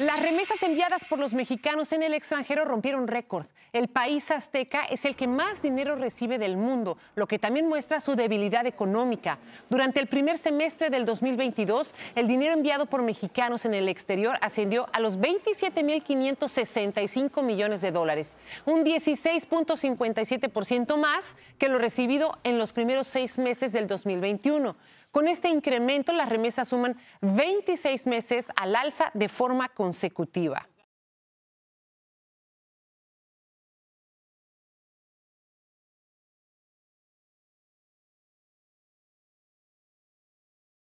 Las remesas enviadas por los mexicanos en el extranjero rompieron récord. El país azteca es el que más dinero recibe del mundo, lo que también muestra su debilidad económica. Durante el primer semestre del 2022, el dinero enviado por mexicanos en el exterior ascendió a los 27.565 millones de dólares, un 16.57% más que lo recibido en los primeros seis meses del 2021. Con este incremento, las remesas suman 26 meses al alza de forma consecutiva.